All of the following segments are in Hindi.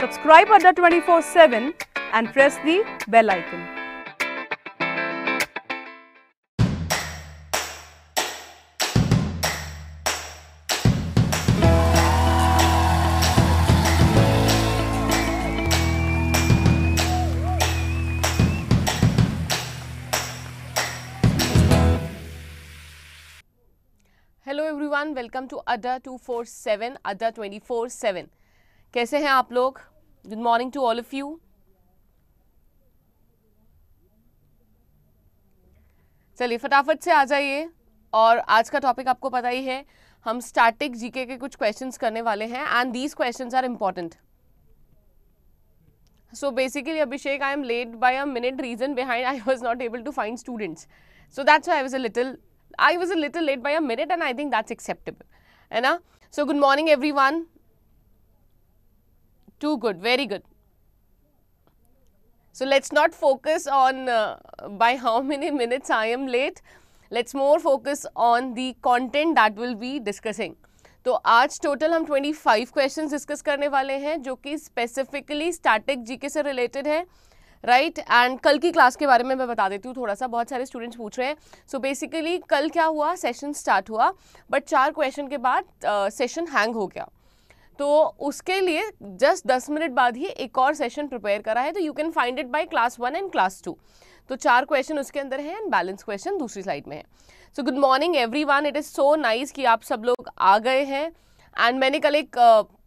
Subscribe Ada 24-7 and press the bell icon. Hello everyone, welcome to ADA 247, ADA 24-7. कैसे हैं आप लोग good morning to all of you चलिए फटाफट से आ जाइए और आज का टॉपिक आपको पता ही है हम स्टैटिक जीके के कुछ क्वेश्चंस करने वाले हैं and these questions are important so basically Abhishek I am late by a minute reason behind I was not able to find students so that's I was a little I was a little late by a minute and I think that's acceptable है ना so good morning every Too good, very good. So let's not focus on uh, by how many minutes I am late. Let's more focus on the content that will be discussing. तो आज टोटल हम 25 क्वेश्चंस डिस्कस करने वाले हैं जो कि स्पेसिफिकली स्टैटिक जीके से रिलेटेड है राइट right? एंड कल की क्लास के बारे में मैं बता देती हूँ थोड़ा सा बहुत सारे स्टूडेंट्स पूछ रहे हैं सो so बेसिकली कल क्या हुआ सेशन स्टार्ट हुआ बट चार क्वेश्चन के बाद सेशन uh, हैंग हो गया तो उसके लिए जस्ट दस मिनट बाद ही एक और सेशन प्रिपेयर करा है तो you can find it by class one and class two तो चार क्वेश्चन उसके अंदर है एंड बैलेंस क्वेश्चन दूसरी साइड में है so good morning everyone it is so nice कि आप सब लोग आ गए हैं एंड मैंने कल एक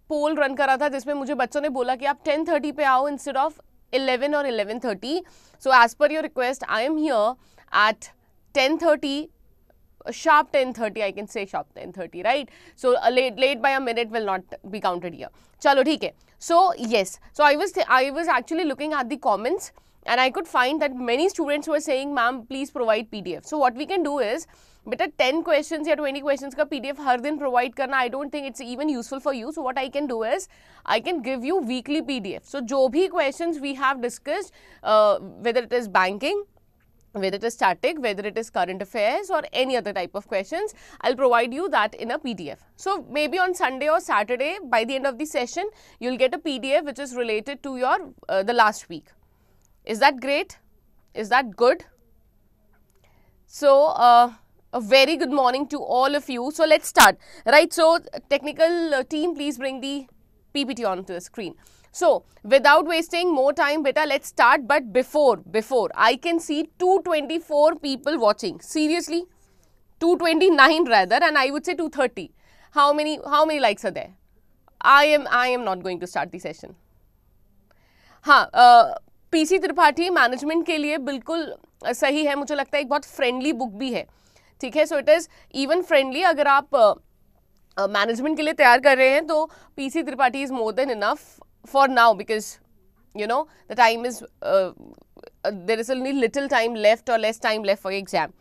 पोल रन करा था जिसमें मुझे बच्चों ने बोला कि आप टेन थर्टी पर आओ इंस्टेड ऑफ इलेवन और eleven thirty so as per your request I am here at ten thirty sharp 10:30 I can say sharp 10:30 right so a late late by a minute will not be counted here chalo theek hai so yes so I was I was actually looking at the comments and I could find that many students were saying ma'am please provide PDF so what we can do is beta 10 questions ya 20 questions ka pdf har din provide karna i don't think it's even useful for you so what i can do is i can give you weekly pdf so jo bhi questions we have discussed uh, whether it is banking whether it is static, whether it is current affairs or any other type of questions, I'll provide you that in a PDF. So maybe on Sunday or Saturday, by the end of the session, you'll get a PDF which is related to your uh, the last week. Is that great? Is that good? So uh, a very good morning to all of you. So let's start. Right. So technical uh, team, please bring the PPT onto the screen. So without wasting more time बेटा let start but before before I can see two twenty four people watching seriously two twenty nine rather and I would say two thirty how many how many likes uh I am I am not going to start the session हाँ पी सी त्रिपाठी मैनेजमेंट के लिए बिल्कुल सही है मुझे लगता है एक बहुत फ्रेंडली बुक भी है ठीक है so it is even friendly अगर आप मैनेजमेंट uh, के लिए तैयार कर रहे हैं तो P C Tripathi is more than enough for now because you know the time is uh, uh, there is only little time left or less time left for exam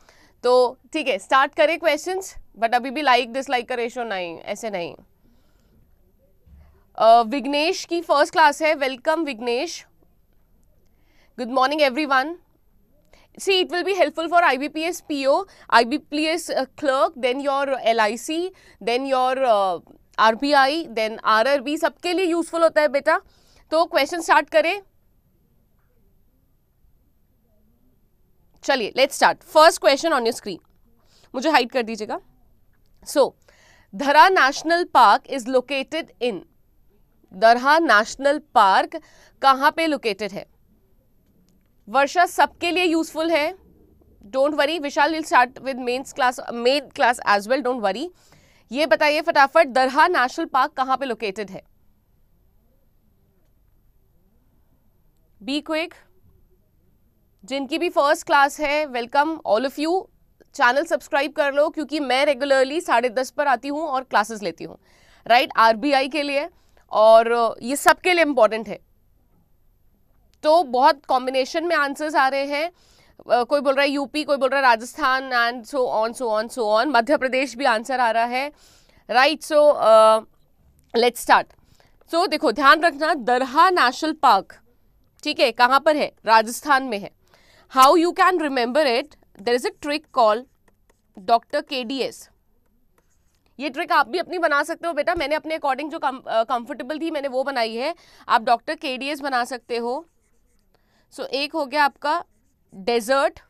so okay start kare questions but abhi be like dislike ka ratio nahi aise nahi uh, Vignesh ki first class hai. Welcome Vignesh. Good morning everyone. See, it will be helpful for IBPS PO, IBPS uh, clerk, then your LIC, then your are then are सबके लिए यूजफुल होता है बेटा तो क्वेश्चन स्टार्ट करें चलिए let's start first question on your screen मुझे हाइड कर दीजिएगा so Dhara national park is located in Dhara national park कहाँ पे लोकेटेड है वर्षा सबके लिए यूजफुल है don't worry Vishal will start with mains class main class as well don't worry ये बताइए फटाफट दरहा नेशनल पार्क कहां पे लोकेटेड है बी क्विक जिनकी भी फर्स्ट क्लास है welcome all of you channel subscribe कर लो क्योंकि मैं रेगुलरली साढ़े दस पर आती हूं और क्लासेस लेती हूं राइट आरबीआई के लिए और uh, ये सबके लिए इंपॉर्टेंट है तो बहुत कॉम्बिनेशन में आंसर्स आ रहे हैं कोई बोल रहा है यूपी कोई बोल रहा है Rajasthan and so on so on so on Madhya Pradesh भी आंसर आ रहा है right so let start so देखो ध्यान रखना दरहा नेशनल पार्क ठीक है कहाँ पर है राजस्थान में है how you can remember it there is a trick call doctor K D S ये ट्रिक आप भी अपनी बना सकते हो बेटा मैंने अपने अकॉर्डिंग जो कंफर्टेबल थी मैंने वो बनाई है आप डॉक्टर के डी एस बना सकते हो सो so, एक हो गया आपका डेजर्ट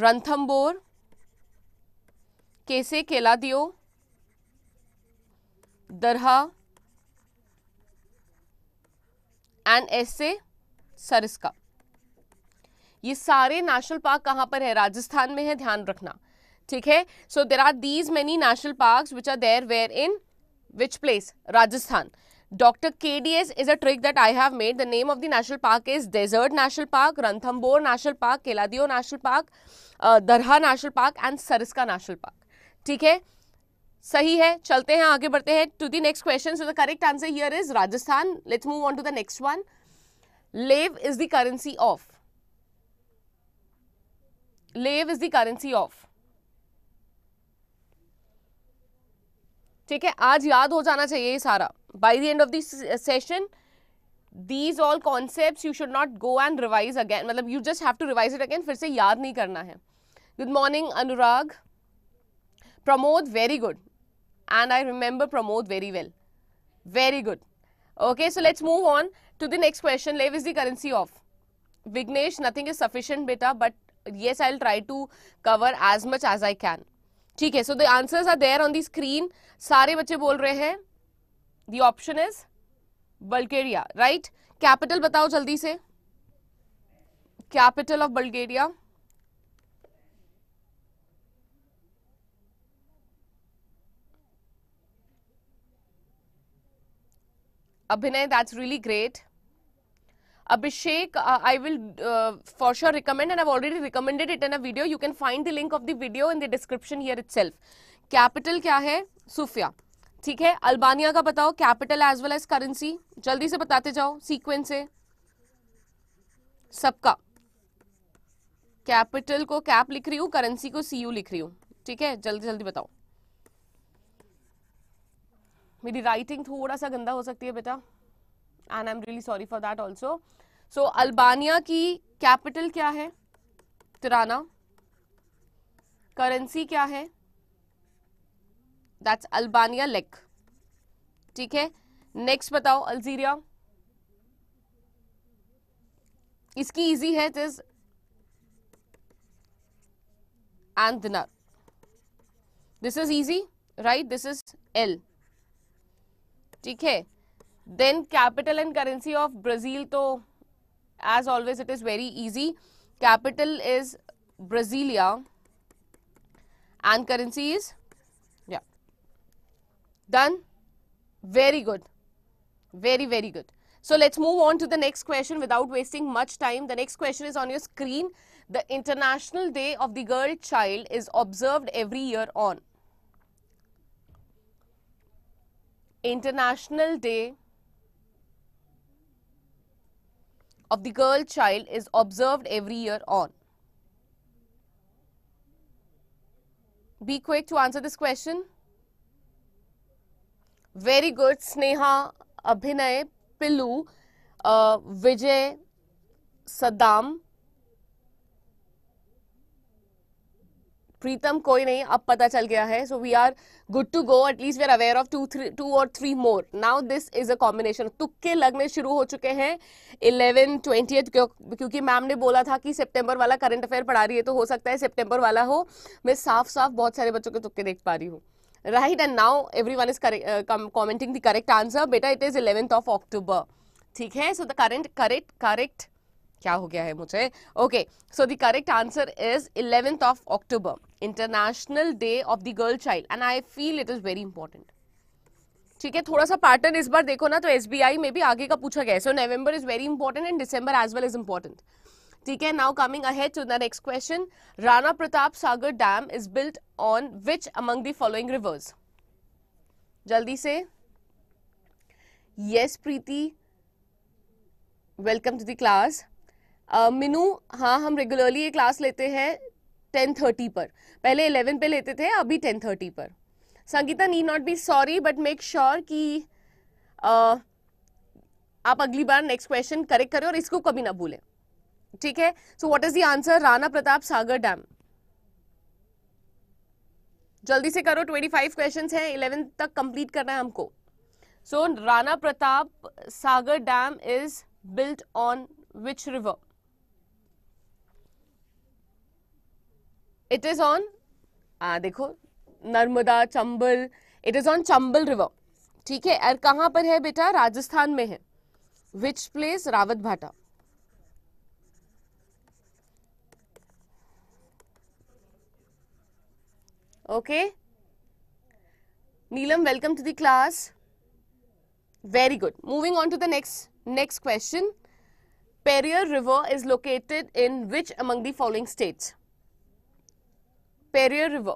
रंथम्बोर केसे केलादियो दरहा एंड एस सरिस्का ये सारे नेशनल पार्क कहाँ पर है राजस्थान में है ध्यान रखना ठीक है so there are these many national park which are there where in which place Rajasthan Dr. KDS is a trick that I have made. The name of the national park is Desert National Park, Ranthambore National Park, Keladio National Park, uh, Darha National Park and Sariska National Park. ठीक है सही है चलते हैं आगे बढ़ते हैं to the next question so the correct answer here is Rajasthan let's move on to the next one lev is the currency of lev is the currency of ठीक है आज याद हो जाना चाहिए ये सारा by the end of this session these all concept you should not go and revise again मतलब you just have to revise it again फिर से याद नहीं करना है good morning Anurag Pramod very good and I remember Pramod very well very good okay so let's move on to the next question lev is the currency of Vignesh nothing is sufficient बेटा but yes I will try to cover as much as I can ठीक है so the answers are there on the screen सारे बच्चे बोल रहे हैं the option is Bulgaria right capital बताओ जल्दी से capital of Bulgaria Abhinay that's really great Abhishek, uh, I will uh, for sure recommend and I've already recommended it in a video. You can find the link of the video in the description here itself. Capital क्या है? Sufia. ठीक है अल्बानिया का बताओ capital as well as currency जल्दी से बताते जाओ सीक्वेंस से सबका कैपिटल को कैप लिख रही हूँ करेंसी को सी यू लिख रही हूँ ठीक है जल्दी जल्दी बताओ मेरी राइटिंग थोड़ा सा गंदा हो सकती है बेटा and I am really sorry for that also so so, Albania की कैपिटल क्या है तिराना करेंसी क्या है दैट्स अल्बानिया लेक ठीक है नेक्स्ट बताओ अल्जीरिया इसकी इजी है it is and this is easy right this is L ठीक है then capital and currency of Brazil तो As always, it is very easy. Capital is Brasilia and currency is, yeah, done. Very good. Very, very good. So let's move on to the next question without wasting much time. The next question is on your screen. The International Day of the Girl Child is observed every year on. International Day of the girl child is observed every year on? Be quick to answer this question. Very good, Sneha, Abhinay, Pillu, uh, Vijay, Saddam, Pritam कोई नहीं अब पता चल गया है so we are good to go at least we are aware of two three two और three more now this is a combination तुक्के लगने शुरू हो चुके हैं इलेवन ट्वेंटी क्योंकि मैम ने बोला था कि सितंबर वाला करंट अफेयर पढ़ा रही है तो हो सकता है सितंबर वाला हो मैं साफ साफ बहुत सारे बच्चों के तुक्के देख पा रही हूँ right and now every one is commenting the correct answer बेटा it is eleventh of October ठीक है so the current correct correct क्या हो गया है मुझे okay so the correct answer is eleventh of October international day of the girl child and I feel it is very important ठीक है थोड़ा सा पैटर्न इस बार देखो ना तो एस में भी आगे का पूछा गया so November is very important and December as well is important ठीक है now coming ahead to the next question Rana Pratap Sagar dam is built on which among the following rivers जल्दी से yes Preeti welcome to the class Meenu हाँ हम रेगुलरली ये क्लास लेते हैं टेन थर्टी पर पहले इलेवन पे लेते थे अभी टेन थर्टी पर Sangeeta need not be sorry but make sure कि आप अगली बार नेक्स्ट क्वेश्चन करेक्ट करें और इसको कभी ना भूलें ठीक है so what is the answer Rana Pratap Sagar dam जल्दी से करो ट्वेंटी फाइव क्वेश्चन हैं इलेवन तक कंप्लीट करना है हमको so Rana Pratap Sagar dam is built on which river it is on देखो Narmada Chambal it is on Chambal river ठीक है और कहां पर है बेटा राजस्थान में है विच place Rawat Bhata okay Neelam welcome to class very good moving on to the next next question Periyar river is located in which among following states Periyar river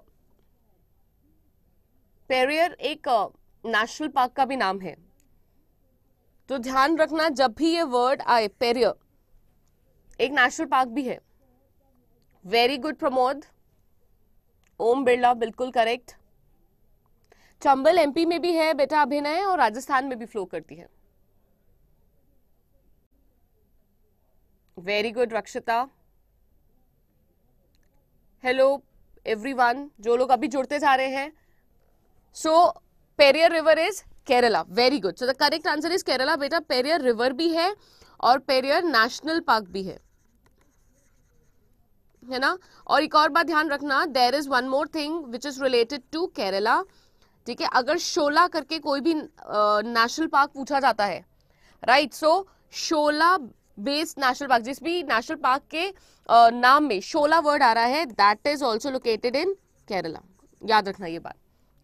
Periyar एक नेशनल पार्क का भी नाम है तो ध्यान रखना जब भी ये वर्ड आए पेरियर एक नेशनल पार्क भी है वेरी गुड प्रमोद ओम बिरला बिल्कुल करेक्ट चंबल एमपी में भी है बेटा अभिनय और राजस्थान में भी फ्लो करती है very good Rakshita hello one जो लोग अभी जुड़ते जा रहे हैं so Periyar river is Kerala very good so the correct answer is Kerala बेटा पेरियर रिवर भी है और पेरियर नेशनल पार्क भी है है ना और एक और बात ध्यान रखना there is one more thing which is related to Kerala ठीक है अगर शोला करके कोई भी नेशनल पार्क पूछा जाता है right so Shola based national park जिस भी नेशनल पार्क के नाम में शोला वर्ड आ रहा है that is also located in Kerala याद रखना ये बात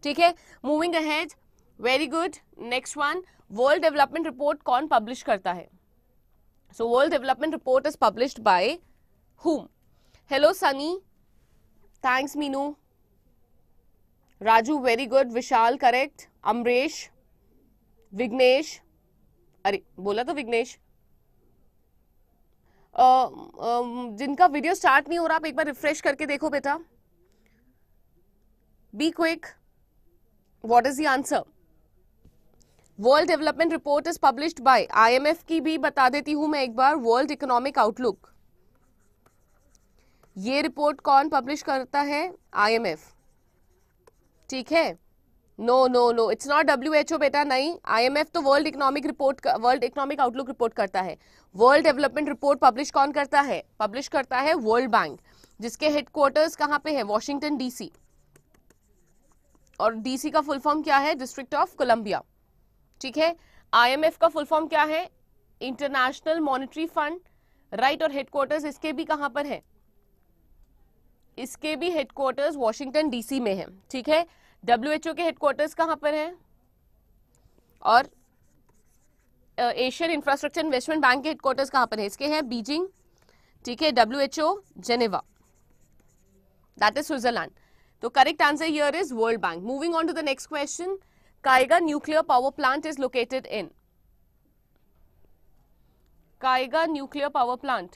ठीक है moving ahead very good next one world development report कौन पब्लिश करता है so world development report is publish by whom hello Sunny thanks Meenu Raju very good Vishal correct Amresh Vighnesh अरे बोला तो विघ्नेश जिनका वीडियो स्टार्ट नहीं हो रहा आप एक बार रिफ्रेश करके देखो बेटा be quick what is the answer world development report is published by IMF की भी बता देती हूं मैं एक बार वर्ल्ड इकोनॉमिक आउटलुक ये रिपोर्ट कौन पब्लिश करता है आईएमएफ ठीक है no no no it's not W H O बेटा नहीं आई एम एफ तो world economic report world economic outlook report करता है वर्ल्ड डेवलपमेंट रिपोर्ट पब्लिश कौन करता है पब्लिश करता है वर्ल्ड बैंक जिसके हेडक्वार्टर्स कहाँ पे है वॉशिंगटन डीसी और डीसी का फुल फॉर्म क्या है डिस्ट्रिक्ट ऑफ कोलंबिया ठीक है आईएमएफ का फुल फॉर्म क्या है इंटरनेशनल मॉनिटरी फंड राइट और हेडक्वार्टर्स इसके भी कहाँ पर है इसके भी हेडक्वार्टर्स वॉशिंगटन डीसी में है ठीक है डब्ल्यूएचओ के हेडक्वार्टर्स कहाँ पर है और एशियन इंफ्रास्ट्रक्चर इन्वेस्टमेंट बैंक के हेडक्वार्टर्स कहाँ पर है इसके हैं बीजिंग ठीक है W H O Geneva that is Switzerland तो correct answer here is world bank moving on to the next question Kaiga nuclear power plant is located in Kaiga nuclear power plant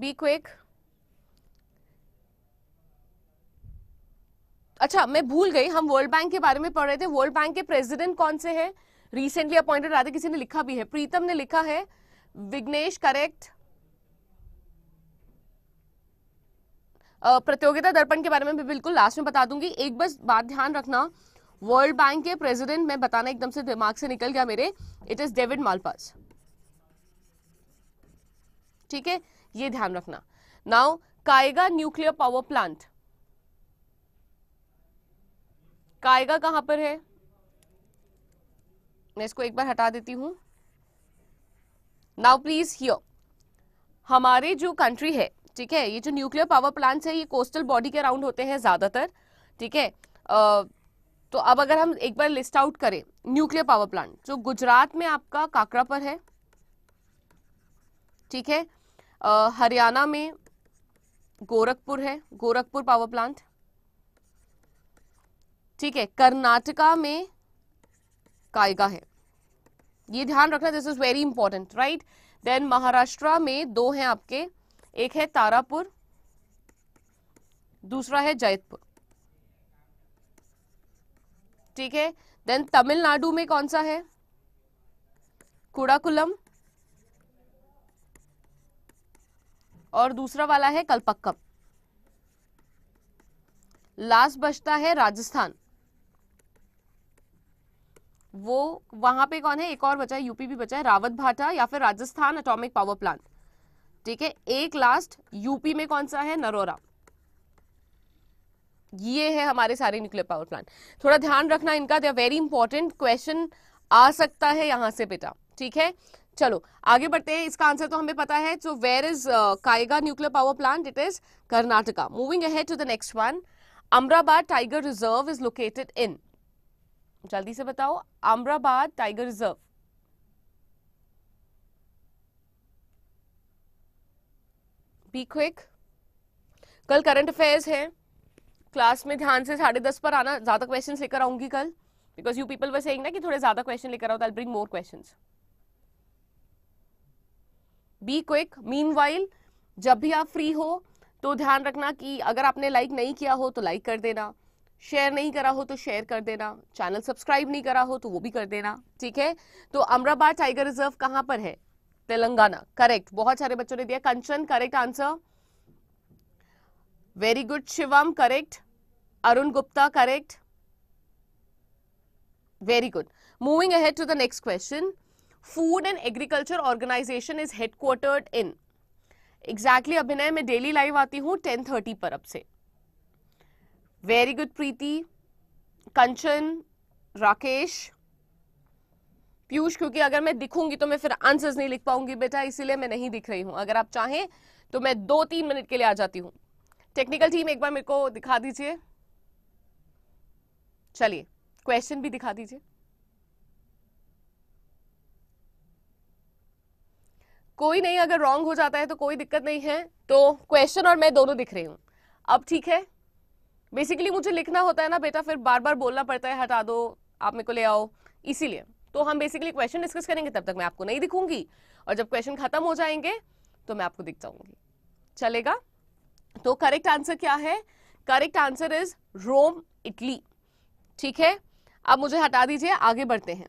be quick. अच्छा मैं भूल गई हम वर्ल्ड बैंक के बारे में पढ़ रहे थे वर्ल्ड बैंक के प्रेसिडेंट कौन से हैं रिसेंटली अपॉइंटेड राधे किसी ने लिखा भी है प्रीतम ने लिखा है विग्नेश करेक्ट प्रतियोगिता दर्पण के बारे में भी बिल्कुल लास्ट में बता दूंगी एक बस बात ध्यान रखना वर्ल्ड बैंक के प्रेसिडेंट मैं बताना एकदम से दिमाग से निकल गया मेरे इट इज डेविड मालपास ठीक है ये ध्यान रखना now Kaiga nuclear power plant Kaiga कहां पर है मैं इसको एक बार हटा देती हूं नाउ प्लीज हियर हमारे जो कंट्री है ठीक है ये जो न्यूक्लियर पावर प्लांट्स है ये कोस्टल बॉडी के अराउंड होते हैं ज़्यादातर ठीक है तो अब अगर हम एक बार लिस्ट आउट करें न्यूक्लियर पावर प्लांट जो गुजरात में आपका काकरा पर है ठीक है हरियाणा में गोरखपुर है गोरखपुर पावर प्लांट ठीक है कर्नाटका में कायगा है ये ध्यान रखना this is very important right then Maharashtra में दो हैं आपके एक है तारापुर दूसरा है जयतपुर ठीक है देन तमिलनाडु में कौन सा है कुड़ाकुलम और दूसरा वाला है कलपक्कम लास्ट बचता है राजस्थान वो वहां पे कौन है एक और बचा है यूपी भी बचा है रावत भाटा या फिर राजस्थान अटोमिक पावर प्लांट ठीक है एक लास्ट यूपी में कौन सा है नरोरा ये है हमारे सारे न्यूक्लियर पावर प्लांट थोड़ा ध्यान रखना इनका दे वेरी इंपॉर्टेंट क्वेश्चन आ सकता है यहां से बेटा ठीक है चलो आगे बढ़ते हैं इसका आंसर तो हमें पता है तो where is Kaiga nuclear power plant it is Karnataka moving ahead to the next one Amrabad tiger reserve is located in जल्दी से बताओ Amrabad tiger reserve be quick कल करंट अफेयर्स है क्लास में ध्यान से साढ़े दस पर आना ज़्यादा क्वेश्चन लेकर आऊंगी कल because you people were saying ना कि थोड़े ज़्यादा क्वेश्चन लेकर आओ I bring more question be quick mean जब भी आप फ्री हो तो ध्यान रखना कि अगर आपने लाइक नहीं किया हो तो लाइक कर देना शेयर नहीं करा हो तो शेयर कर देना चैनल सब्सक्राइब नहीं करा हो तो वो भी कर देना ठीक है तो अमराबाद टाइगर रिजर्व कहां पर है तेलंगाना करेक्ट बहुत सारे बच्चों ने दिया Kanchan correct answer very good Shivam correct Arun Gupta correct very good moving ahead to the next question food and agriculture organization is headquartered in exactly Abhinay में डेली लाइव आती हूँ टेन थर्टी पर अब से वेरी गुड प्रीति कंचन राकेश पीयूष क्योंकि अगर मैं दिखूंगी तो मैं फिर आंसर्स नहीं लिख पाऊंगी बेटा इसीलिए मैं नहीं दिख रही हूं अगर आप चाहें तो मैं दो तीन मिनट के लिए आ जाती हूं टेक्निकल टीम एक बार मेरे को दिखा दीजिए चलिए क्वेश्चन भी दिखा दीजिए कोई नहीं अगर रॉन्ग हो जाता है तो कोई दिक्कत नहीं है तो क्वेश्चन और मैं दोनों दिख रही हूँ अब ठीक है बेसिकली मुझे लिखना होता है ना बेटा फिर बार बार बोलना पड़ता है हटा दो आप मेरे को ले आओ इसीलिए तो हम बेसिकली क्वेश्चन डिस्कस करेंगे तब तक मैं आपको नहीं दिखूंगी और जब क्वेश्चन खत्म हो जाएंगे तो मैं आपको दिख जाऊंगी चलेगा तो करेक्ट आंसर क्या है correct answer is Rome Italy ठीक है अब मुझे हटा दीजिए आगे बढ़ते हैं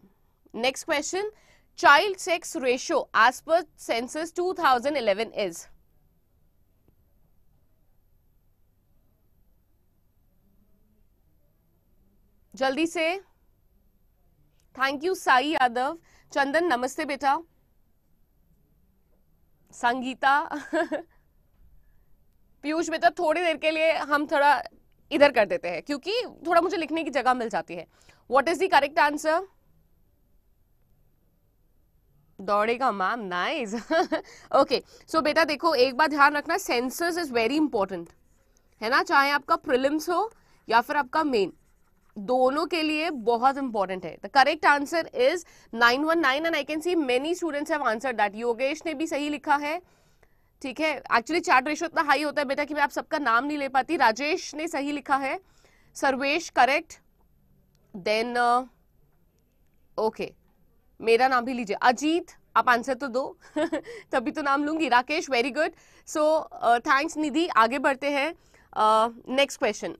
next question child sex ratio as per census 2011 is? जल्दी से थैंक यू साई यादव चंदन नमस्ते बेटा संगीता पीयूष बेटा थोड़ी देर के लिए हम थोड़ा इधर कर देते हैं क्योंकि थोड़ा मुझे लिखने की जगह मिल जाती है what is the correct answer दौड़ेगा मैम नाइस ओके सो बेटा देखो एक बात ध्यान रखना सेंसर्स इज वेरी इंपॉर्टेंट है ना चाहे आपका प्रिलिम्स हो या फिर आपका मेन दोनों के लिए बहुत इंपॉर्टेंट है the correct answer is 919 and I can see many students have answer that Yogesh ने भी सही लिखा है ठीक है एक्चुअली चार्ट रेशो इतना हाई होता है बेटा कि मैं आप सबका नाम नहीं ले पाती राजेश ने सही लिखा है Sarvesh correct then okay uh, okay. मेरा नाम भी लीजिए अजीत आप आंसर तो दो तभी तो नाम लूंगी Rakesh very good so thanks Nidhi आगे बढ़ते हैं next question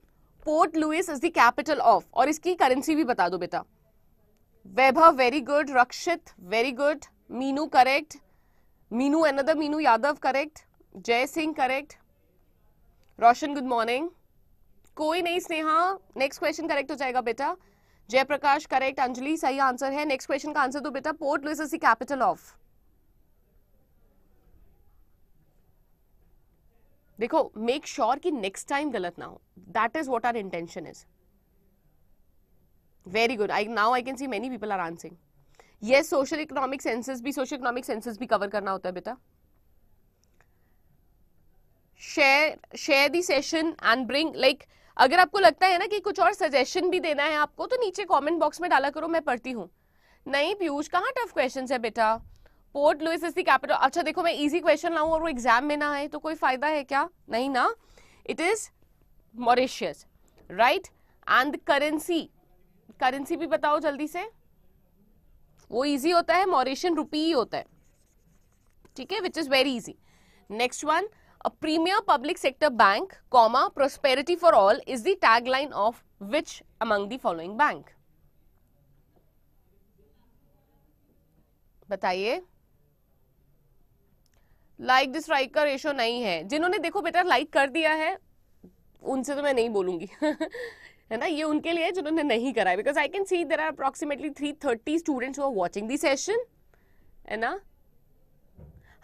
port Louis is the capital of और इसकी करेंसी भी बता दो बेटा Vaibhav very good Rakshit very good Meenu correct Meenu another Meenu Yadav correct Jay Singh correct Roshan good morning कोई नहीं स्नेहा नेक्स्ट क्वेश्चन करेक्ट हो जाएगा बेटा जयप्रकाश करेक्ट अंजलि सही आंसर है नेक्स्ट क्वेश्चन का आंसर तो बेटा port Louis is the capital of देखो मेक श्योर sure कि नेक्स्ट टाइम गलत ना हो that is what are intention is very good I now I can see many people are answering ये सोशल इकोनॉमिक सेंसेस भी सोशल इकोनॉमिक सेंसेस भी कवर करना होता है बेटा share share the session and bring like अगर आपको लगता है ना कि कुछ और सजेशन भी देना है आपको तो नीचे कमेंट बॉक्स में डाला करो मैं पढ़ती हूँ नहीं पीयूष कहाँ टफ क्वेश्चन है बेटा port Louis is the capital अच्छा देखो मैं इजी क्वेश्चन लाऊं और वो एग्जाम में ना आए तो कोई फायदा है क्या नहीं ना it is Mauritius right and currency currency भी बताओ जल्दी से वो इजी होता है मॉरिशियन रुपी ही होता है ठीक है which is very easy next one A premier public sector bank, comma, prosperity for all is the tagline of which among the following bank? बताइए लाइक दिस राइक का रेशो नहीं है जिन्होंने देखो बेटा लाइक कर दिया है उनसे तो मैं नहीं बोलूंगी है ना ये उनके लिए जिन्होंने नहीं करा because I can see there are approximately three thirty students watching the session है ना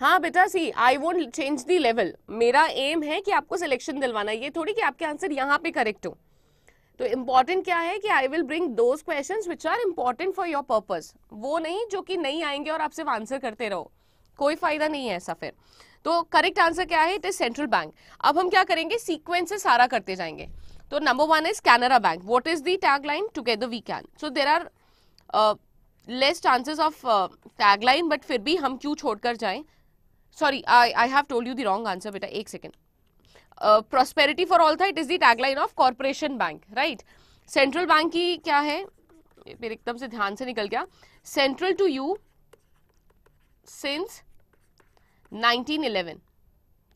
हाँ बेटा see I won't change the level मेरा एम है कि आपको सिलेक्शन दिलवाना ये थोड़ी कि आपके आंसर यहाँ पे करेक्ट हो तो इम्पॉर्टेंट क्या है कि I will bring those questions which are important for your purpose वो नहीं जो कि नहीं आएंगे और आप सिर्फ आंसर करते रहो कोई फायदा नहीं है ऐसा फिर तो करेक्ट आंसर क्या है इट इज सेंट्रल बैंक अब हम क्या करेंगे सीक्वेंस से सारा करते जाएंगे तो number one is Canara bank what is the tag line together we can so there are less chances of tag line but फिर भी हम क्यों छोड़कर जाएं sorry I, I have told you the wrong answer beta ek second uh, prosperity for all tha it is the tagline of corporation bank right central bank की क्या है मेरे एकदम से ध्यान से निकल गया central to you since 1911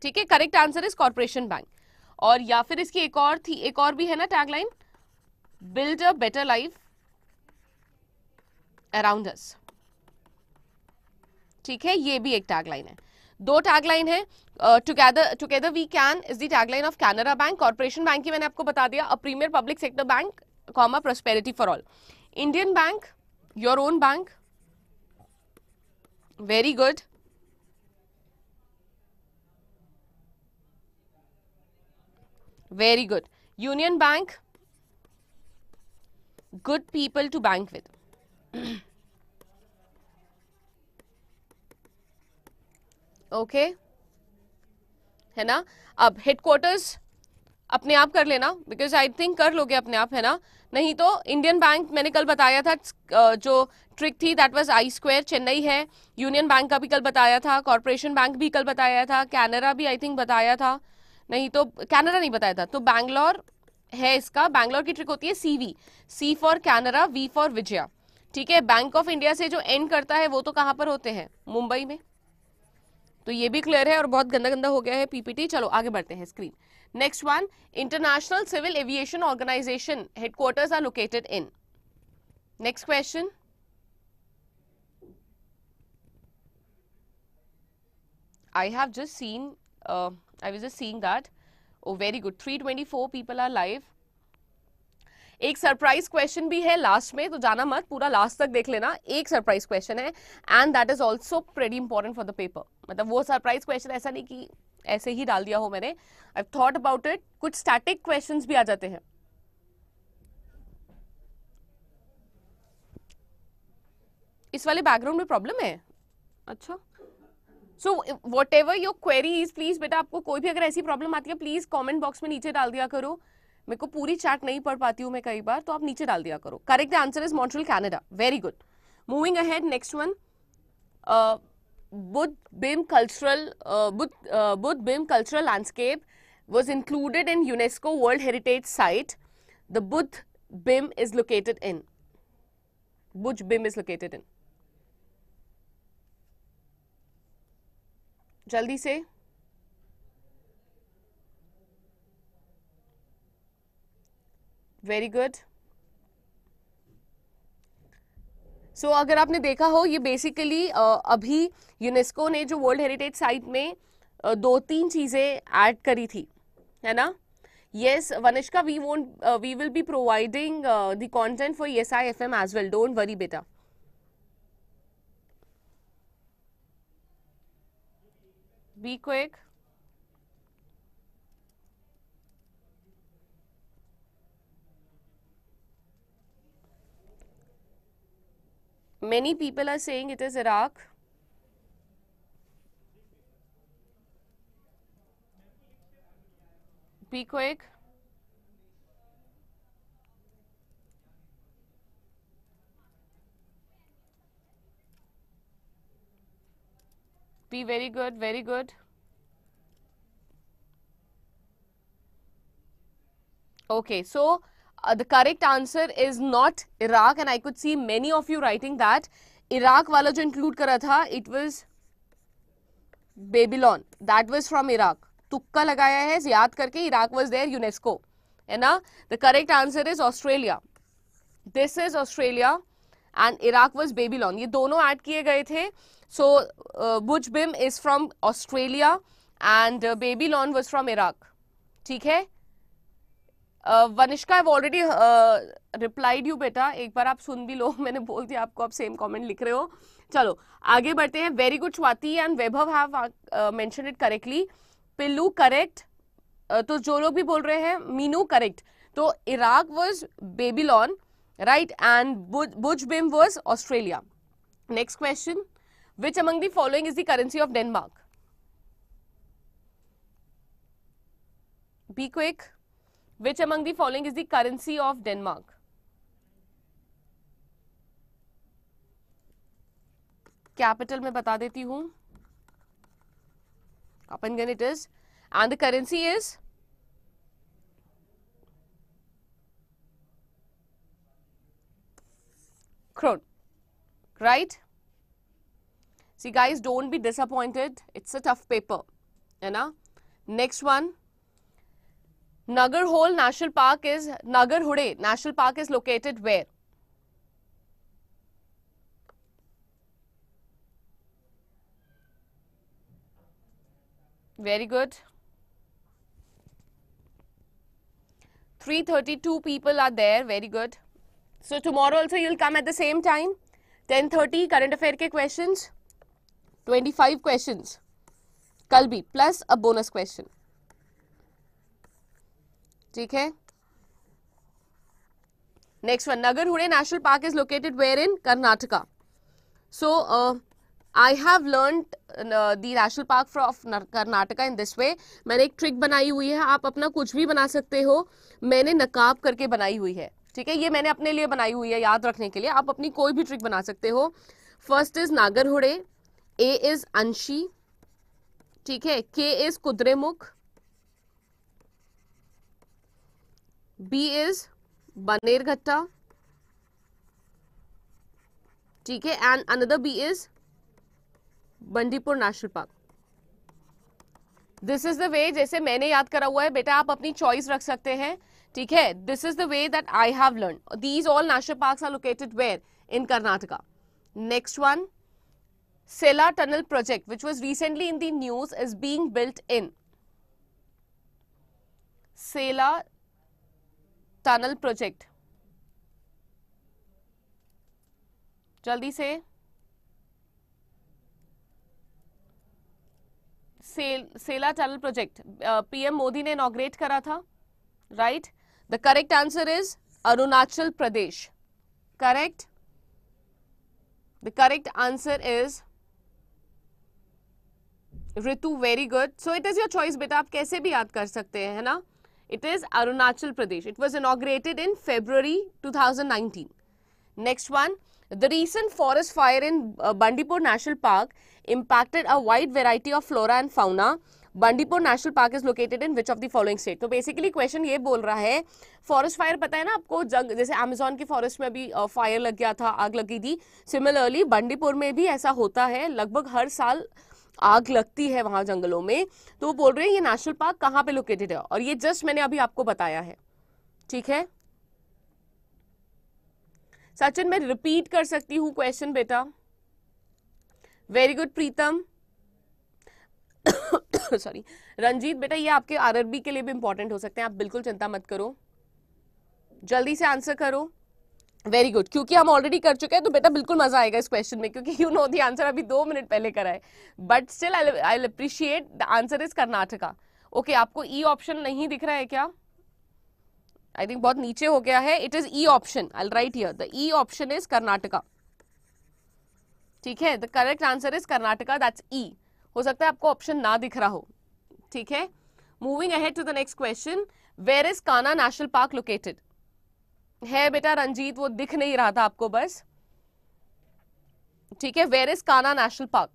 ठीक है correct answer is corporation bank और या फिर इसकी एक और थी एक और भी है ना tagline build a better life around us ठीक है ये भी एक टैगलाइन है दो टैगलाइन है together together we can is the tagline of Canara bank corporation bank की मैंने आपको बता दिया a premier public sector bank comma prosperity for all Indian bank your own bank very good very good union bank good people to bank with okay है ना अब हेडक्वार्टर्स अपने आप कर लेना बिकॉज आई थिंक कर लोगे अपने आप है ना नहीं तो इंडियन बैंक मैंने कल बताया था जो ट्रिक थी that was I square Chennai है यूनियन बैंक का भी कल बताया था कॉरपोरेशन बैंक भी कल बताया था कैनरा भी आई थिंक बताया था नहीं तो कैनरा नहीं बताया था तो बैंगलोर है इसका बैंगलोर की ट्रिक होती है C V C for Canara V for Vijaya ठीक है बैंक ऑफ इंडिया से जो एंड करता है वो तो कहाँ पर होते हैं मुंबई में तो ये भी क्लियर है और बहुत गंदा गंदा हो गया है पीपीटी चलो आगे बढ़ते हैं screen next one international civil aviation organisation headquarters are located in next question I have just seen, uh, I was just seeing that. Oh, very good. Four people are live. एक सरप्राइज क्वेश्चन भी है लास्ट में तो जाना मत पूरा लास्ट तक देख लेना एक सरप्राइज क्वेश्चन है and that is also very important for the paper मतलब वो सरप्राइज क्वेश्चन ऐसा नहीं कि ऐसे ही डाल दिया हो मैंने आई थॉट अबाउट इट कुछ स्टैटिक क्वेश्चन भी आ जाते हैं इस वाले बैकग्राउंड में प्रॉब्लम है अच्छा so whatever your query is please बेटा आपको कोई भी अगर ऐसी प्रॉब्लम आती है प्लीज कॉमेंट बॉक्स में नीचे डाल दिया करो मेरे को पूरी चैट नहीं पढ़ पाती हूँ मैं कई बार तो आप नीचे डाल दिया करो correct answer is Montreal Canada very good moving ahead next one Budj Bim cultural Budj Bim cultural landscape was included in UNESCO world heritage site the Budj Bim is located in Budj Bim is located in जल्दी से वेरी गुड सो अगर आपने देखा हो ये बेसिकली uh, अभी यूनेस्को ने जो वर्ल्ड हेरिटेज साइट में uh, दो तीन चीजें ऐड करी थी है ना yes Vanishka we won't we will be providing the content for yes I F M as well don't worry बेटा be quick Many people are saying it is Iraq. Be quick. Be very good, very good. Okay, so the correct answer is not Iraq and I could see many of you writing that Iraq वाला जो इंक्लूड करा था it was Babylon that was from Iraq तुक्का लगाया है याद करके इराक वॉज देयर यूनेस्को है ना the correct answer is Australia this is Australia and Iraq was Babylon ये दोनों ऐड किए गए थे so Budj Bim is from Australia and Babylon was from Iraq ठीक है Vanishka I already replied you बेटा एक बार आप सुन भी लो मैंने बोल दिया आपको आप सेम कमेंट लिख रहे हो चलो आगे बढ़ते हैं very good Swati and Vaibhav have mention it correctly Pillu correct तो जो लोग भी बोल रहे हैं मीनू करेक्ट तो Iraq was Babylon right and Budj Bim was Australia next question which among the following is the currency of Denmark be quick Which among the following is the currency of Denmark? Capital में बता देती हूं Copenhagen it is and the currency is crone right see guys don't be disappointed it's a tough paper you know next one Nagarhole National Park is Nagarhude National Park is located where? Very good. 332 people are there. Very good. So tomorrow also you'll come at the same time. 10:30 current affair ke questions. 25 questions. Kalbi plus a bonus question. ठीक है next one Nagar national national park is located in in Karnataka so I have learn the national park from Karnataka in this way मैंने एक ट्रिक बनाई हुई है आप अपना कुछ भी बना सकते हो मैंने नकाब करके बनाई हुई है ठीक है ये मैंने अपने लिए बनाई हुई है याद रखने के लिए आप अपनी कोई भी ट्रिक बना सकते हो first is Nagarhole A is Anshi ठीक है K is Kudremukh B is Bannerghatta ठीक है and another B is Bandipur national park this is the way जैसे मैंने याद करा हुआ है बेटा आप अपनी चॉइस रख सकते हैं ठीक है this is the way that I have learn these all national park are located where in Karnataka next one Sela tunnel project which was recently in the news is being built in Sela tunnel project जल्दी से Sela Sela tunnel project PM Modi ने इनोग्रेट करा था right the correct answer is Arunachal Pradesh correct the correct answer is Ritu very good so it is your choice बेटा आप कैसे भी याद कर सकते हैं है ना It is Arunachal Pradesh. It was inaugurated in February 2019. Next one, the recent forest fire in uh, Bandipur National Park impacted a wide variety of flora and fauna. Bandipur national park is located in which of the following state तो बेसिकली क्वेश्चन ये बोल रहा है फॉरेस्ट फायर पता है ना आपको जंग जैसे अमेजोन के फॉरेस्ट में भी फायर लग गया था आग लगी थी सिमिलरली बंडीपुर में भी ऐसा होता है लगभग हर साल आग लगती है वहां जंगलों में तो वो बोल रहे हैं ये नेशनल पार्क कहाँ पे लोकेटेड है और ये जस्ट मैंने अभी आपको बताया है ठीक है सचिन मैं रिपीट कर सकती हूँ क्वेश्चन बेटा very good Pritam sorry Ranjit बेटा ये आपके आरआरबी के लिए भी इंपॉर्टेंट हो सकते हैं आप बिल्कुल चिंता मत करो जल्दी से आंसर करो वेरी गुड क्योंकि हम ऑलरेडी कर चुके हैं तो बेटा बिल्कुल मजा आएगा इस क्वेश्चन में क्योंकि यू नो द आंसर अभी दो मिनट पहले है but still I appreciate the answer is Karnataka okay आपको ई e ऑप्शन नहीं दिख रहा है क्या आई थिंक बहुत नीचे हो गया है it is E option I write here the E option is Karnataka ठीक है the correct answer is Karnataka that's E हो सकता है आपको ऑप्शन ना दिख रहा हो ठीक है moving ahead to the next question where is Kanha national park located है बेटा रंजीत वो दिख नहीं रहा था आपको बस ठीक है where is Kanha national park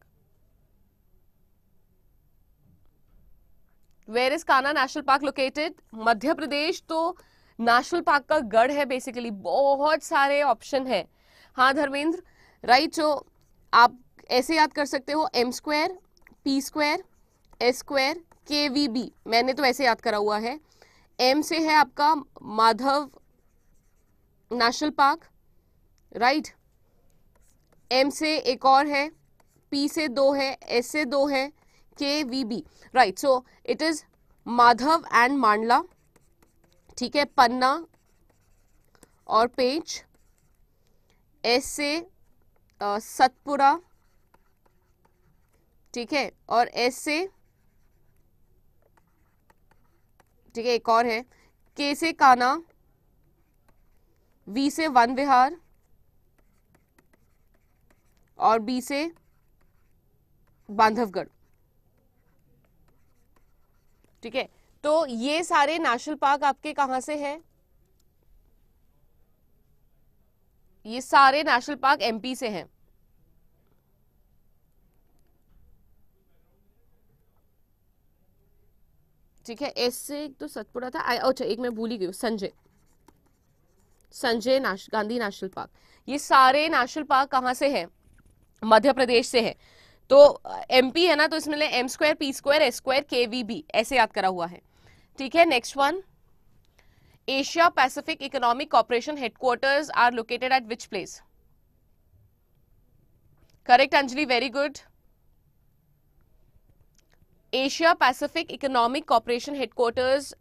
where is Kanha national park located Madhya Pradesh तो नेशनल पार्क का गढ़ है बेसिकली बहुत सारे ऑप्शन है हाँ धर्मेंद्र राइट जो आप ऐसे याद कर सकते हो M square P square S square K V B मैंने तो ऐसे याद करा हुआ है एम से है आपका Madhav national park right M से एक और है पी से दो है एस से दो है K V B right so it is Madhav and Mandla ठीक है पन्ना और पेज एस से सतपुरा ठीक है और एस से ठीक है एक और है के से काना वी से वन विहार और बी से बांधवगढ़ ठीक है तो ये सारे नेशनल पार्क आपके कहां से हैं ये सारे नेशनल पार्क एमपी से हैं ठीक है एस से एक तो सतपुड़ा था अच्छा एक मैं भूल ही गई संजय संजय नाश, गांधी नेशनल पार्क ये सारे नेशनल पार्क कहाँ से है मध्य प्रदेश से है तो एम पी है ना तो इसमें M square P square S square K V B ऐसे याद करा हुआ है ठीक है next one Asia Pacific economic cooperation headquarters are located at which place correct Anjali very good Asia Pacific economic cooperation headquarters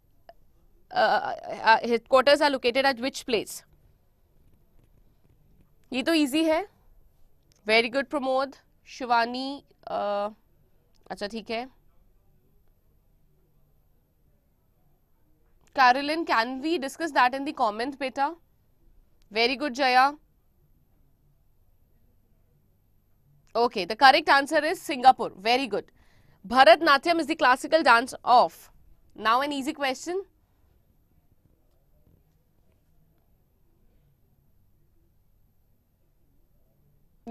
headquarters are located at which place ये तो इजी है very good Pramod Shivani uh, अच्छा ठीक है Caroline can we discuss that in the comment बेटा very good Jaya okay the correct answer is Singapore very good Bharatanatyam is the classical dance of now an easy question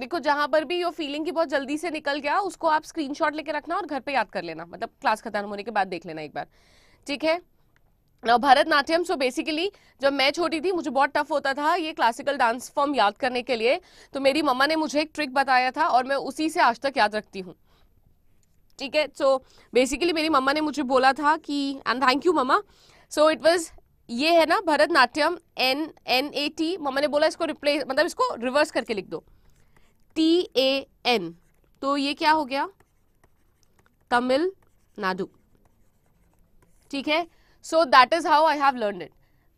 देखो जहां पर भी यो फीलिंग की बहुत जल्दी से निकल गया उसको आप स्क्रीनशॉट लेके रखना और घर पे याद कर लेना मतलब क्लास खत्म होने के बाद देख लेना एक बार ठीक है भरतनाट्यम सो बेसिकली जब मैं छोटी थी मुझे बहुत टफ होता था ये क्लासिकल डांस फॉर्म याद करने के लिए तो मेरी मम्मा ने मुझे एक ट्रिक बताया था और मैं उसी से आज तक याद रखती हूँ ठीक है सो बेसिकली मेरी मम्मा ने मुझे बोला था कि एंड थैंक यू मम्मा सो इट वॉज ये है ना Bharatanatyam N N A T मम्मा ने बोला इसको रिप्लेस मतलब इसको रिवर्स करके लिख दो टी ए एन तो ये क्या हो गया तमिल नाडु ठीक है so that is how I have learn it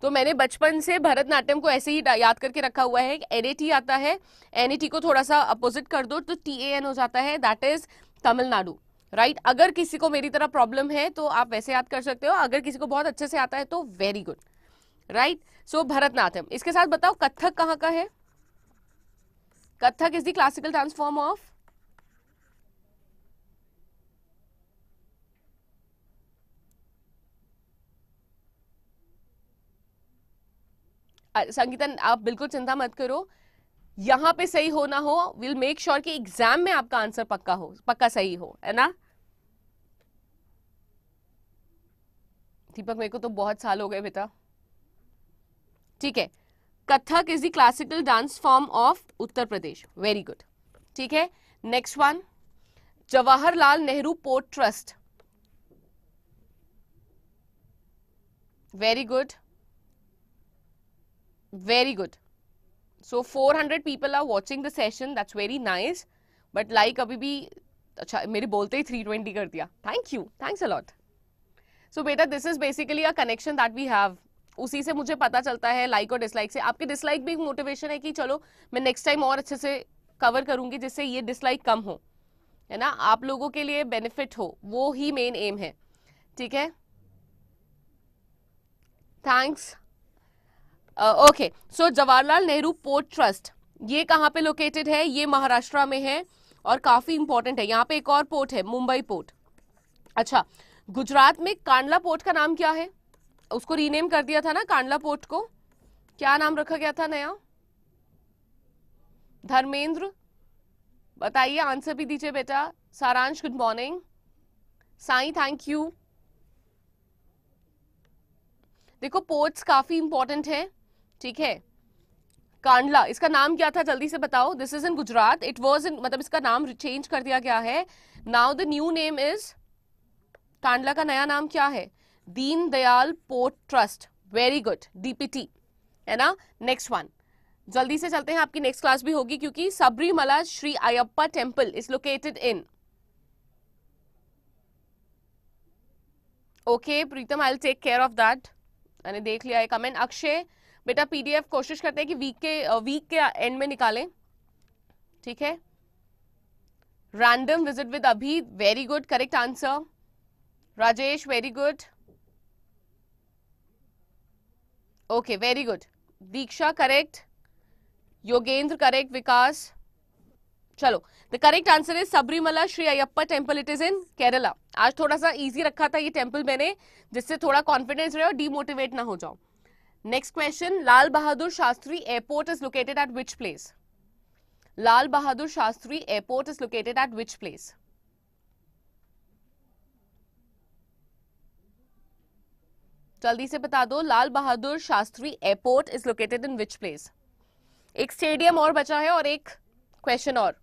तो मैंने बचपन से भरतनाट्यम को ऐसे ही याद करके रखा हुआ है एन ए टी आता है एन ए टी को थोड़ा सा अपोजिट कर दो तो टी ए एन हो जाता है दैट इज तमिलनाडु राइट अगर किसी को मेरी तरह प्रॉब्लम है तो आप वैसे याद कर सकते हो अगर किसी को बहुत अच्छे से आता है तो very good right so Bharatanatyam इसके साथ बताओ कथक कहाँ का है Kathak is the classical dance form of संगीतन आप बिल्कुल चिंता मत करो यहां पे सही हो ना हो विल मेक श्योर कि एग्जाम में आपका आंसर पक्का हो पक्का सही हो है ना दीपक मेरे को तो बहुत साल हो गए बेटा ठीक है Kathak is the classical dance form of Uttar Pradesh very good ठीक है next one Jawaharlal Nehru port trust very good very good so 400 people are watching the session that's very nice but like अभी भी अच्छा मेरे बोलते ही थ्री ट्वेंटी कर दिया thank you thanks a lot so बेटा this is basically a connection that we have उसी से मुझे पता चलता है लाइक और डिसलाइक से आपके डिसलाइक भी एक मोटिवेशन है कि चलो मैं नेक्स्ट टाइम और अच्छे से कवर करूंगी जिससे ये डिसलाइक कम हो है ना आप लोगों के लिए बेनिफिट हो वो ही मेन एम है ठीक है thanks okay so Jawaharlal Nehru port trust ये कहाँ पे लोकेटेड है ये महाराष्ट्र में है और काफ़ी इंपॉर्टेंट है यहाँ पे एक और पोर्ट है मुंबई पोर्ट अच्छा गुजरात में कांडला पोर्ट का नाम क्या है उसको रीनेम कर दिया था ना कांडला पोर्ट को क्या नाम रखा गया था नया धर्मेंद्र बताइए आंसर भी दीजिए बेटा Saransh good morning Sai thank you देखो पोर्ट्स काफी इंपॉर्टेंट है ठीक है कांडला इसका नाम क्या था जल्दी से बताओ this is in Gujarat it was in मतलब इसका नाम चेंज कर दिया गया है now the new name is Kandla का नया नाम क्या है Deendayal port trust very good DPT है ना नेक्स्ट वन जल्दी से चलते हैं आपकी नेक्स्ट क्लास भी होगी क्योंकि Sabarimala Shri Ayyappa temple is located in okay Pritam I take care of that मैंने देख लिया है कमेंट अक्षय बेटा पीडीएफ कोशिश करते हैं कि वीक के वीक के एंड में निकालें ठीक है रैंडम विजिट विद अभी very good correct answer Rajesh very good okay very good Diksha correct Yogendra correct Vikas चलो the correct answer is Sabarimala Shri Ayyappa temple it is in Kerala आज थोड़ा सा इजी रखा था ये टेम्पल मैंने जिससे थोड़ा कॉन्फिडेंस रहे और डीमोटिवेट ना हो जाओ next question Lal Bahadur Shastri airport is located at which place Lal Bahadur Shastri airport is located at which place जल्दी से बता दो Lal Bahadur Shastri airport is located in which place एक स्टेडियम और बचा है और एक क्वेश्चन और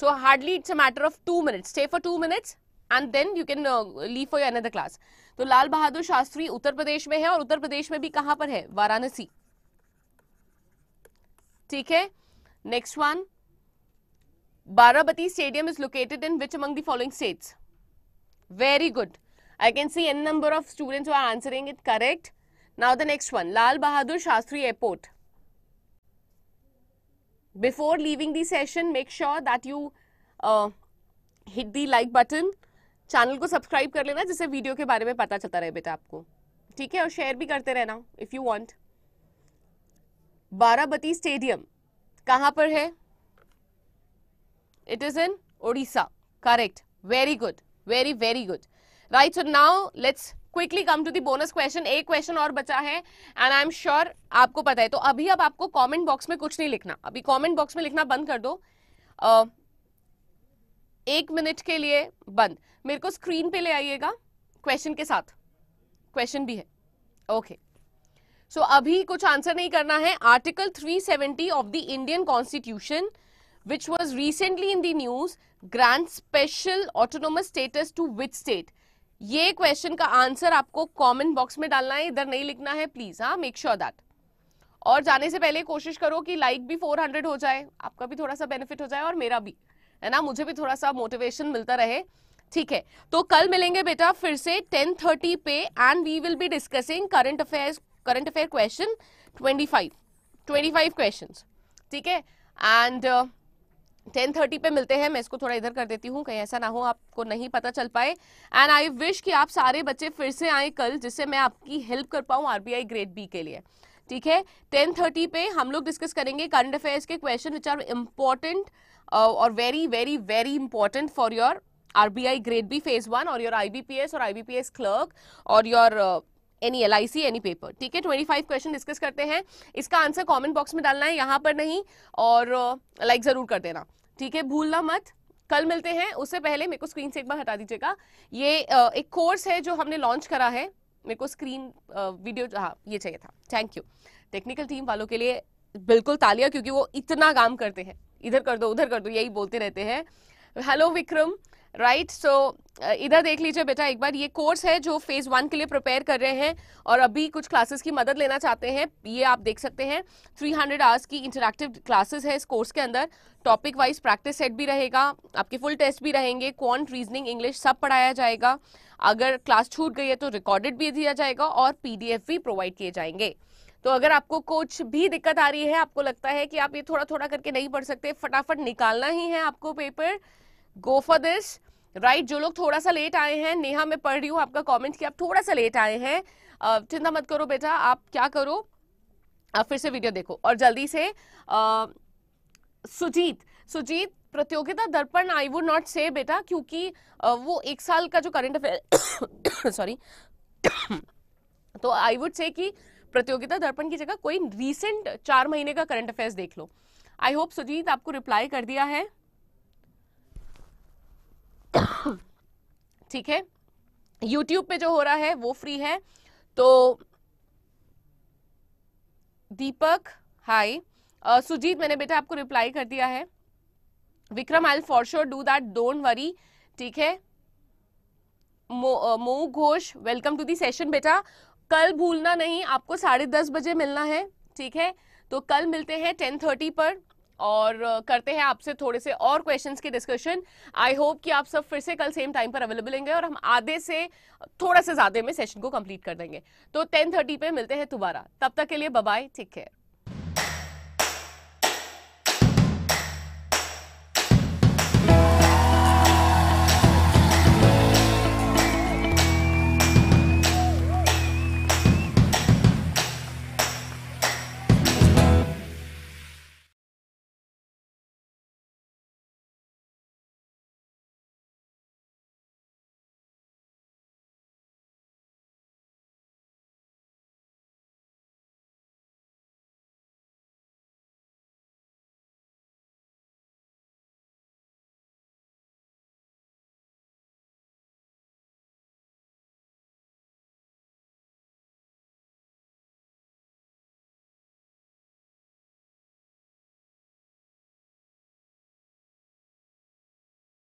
so hardly it's a matter of two minutes stay for two minutes and then you can leave for another class तो लाल बहादुर शास्त्री उत्तर प्रदेश में है और उत्तर प्रदेश में भी कहां पर है वाराणसी ठीक है next one Barabati stadium is located in which among the following states very good I can see n number of students who are answering it correct. Now the next one, Lal Bahadur Shastri Airport. Before leaving the session, make sure that you uh, hit the like button. Channel को सब्सक्राइब कर लेना जिससे वीडियो के बारे में पता चलता रहे बेटा आपको ठीक है और शेयर भी करते रहना if you want Barabati stadium कहाँ पर है it is in Odisha correct very good very very good right so now let's quickly come to the bonus question एक क्वेश्चन और बचा है एंड आई एम श्योर आपको पता है तो अभी अब आपको कॉमेंट बॉक्स में कुछ नहीं लिखना अभी कॉमेंट बॉक्स में लिखना बंद कर दो uh, एक मिनट के लिए बंद मेरे को स्क्रीन पे ले आइएगा क्वेश्चन के साथ क्वेश्चन भी है ओके okay. सो so, अभी कुछ आंसर नहीं करना है article 370 of the Indian constitution which was recently in the news grant special autonomous status to which state ये क्वेश्चन का आंसर आपको कमेंट बॉक्स में डालना है इधर नहीं लिखना है प्लीज हाँ मेक श्योर दैट और जाने से पहले कोशिश करो कि लाइक भी 400 हो जाए आपका भी थोड़ा सा बेनिफिट हो जाए और मेरा भी है ना मुझे भी थोड़ा सा मोटिवेशन मिलता रहे ठीक है तो कल मिलेंगे बेटा फिर से 10:30 पे and we will be discussing current affairs current affair question 25 25 question ठीक है एंड टेन थर्टी पे मिलते हैं मैं इसको थोड़ा इधर कर देती हूँ कहीं ऐसा ना हो आपको नहीं पता चल पाए एंड आई विश कि आप सारे बच्चे फिर से आए कल जिससे मैं आपकी हेल्प कर पाऊँ आरबीआई ग्रेड बी के लिए ठीक है टेन थर्टी पे हम लोग डिस्कस करेंगे करंट अफेयर्स के क्वेश्चन विच आर इम्पॉर्टेंट और very very very important for your I grade B phase one और योर एस और एस क्लर्क और your any L any paper ठीक है ट्वेंटी फाइव क्वेश्चन डिस्कस करते हैं इसका आंसर कॉमेंट बॉक्स में डालना है यहाँ पर नहीं और लाइक uh, ज़रूर कर देना ठीक है भूलना मत कल मिलते हैं उससे पहले मेरे को स्क्रीन से एक बार हटा दीजिएगा ये uh, एक कोर्स है जो हमने लॉन्च करा है मेरे को स्क्रीन वीडियो uh, हाँ ये चाहिए था थैंक यू टेक्निकल टीम वालों के लिए बिल्कुल तालिया क्योंकि वो इतना काम करते हैं इधर कर दो उधर कर दो यही बोलते रहते हैं hello Vikram right so uh, इधर देख लीजिए बेटा एक बार ये कोर्स है जो फेज़ वन के लिए प्रिपेयर कर रहे हैं और अभी कुछ क्लासेस की मदद लेना चाहते हैं ये आप देख सकते हैं 300 हंड्रेड आवर्स की इंटरक्टिव क्लासेस है इस कोर्स के अंदर टॉपिक वाइज प्रैक्टिस सेट भी रहेगा आपके फुल टेस्ट भी रहेंगे क्वांट रीजनिंग इंग्लिश सब पढ़ाया जाएगा अगर क्लास छूट गई है तो रिकॉर्डेड भी दिया जाएगा और पी भी प्रोवाइड किए जाएंगे तो अगर आपको कुछ भी दिक्कत आ रही है आपको लगता है कि आप ये थोड़ा थोड़ा करके नहीं पढ़ सकते फटाफट निकालना ही है आपको paper go for this right जो लोग थोड़ा सा लेट आए हैं नेहा मैं पढ़ रही हूँ आपका कमेंट कि आप थोड़ा सा लेट आए हैं चिंता मत करो बेटा आप क्या करो आप फिर से वीडियो देखो और जल्दी से सुजीत सुजीत प्रतियोगिता दर्पण आई वुड नॉट से बेटा क्योंकि आ, वो एक साल का जो करंट अफेयर सॉरी तो आई वुड से कि प्रतियोगिता दर्पण की जगह कोई रिसेंट चार महीने का करंट अफेयर्स देख लो आई होप सुजीत आपको रिप्लाई कर दिया है ठीक है यूट्यूब पे जो हो रहा है वो फ्री है तो दीपक हाय सुजीत मैंने बेटा आपको रिप्लाई कर दिया है Vikram I for sure do that don't worry ठीक है Mo Ghosh welcome to the session बेटा कल भूलना नहीं आपको साढ़े दस बजे मिलना है ठीक है तो कल मिलते हैं टेन थर्टी पर और करते हैं आपसे थोड़े से और क्वेश्चंस की डिस्कशन आई होप कि आप सब फिर से कल सेम टाइम पर अवेलेबल होंगे और हम आधे से थोड़ा से ज़्यादा में सेशन को कंप्लीट कर देंगे तो टेन थर्टी पे मिलते हैं दोबारा तब तक के लिए बाय टेक केयर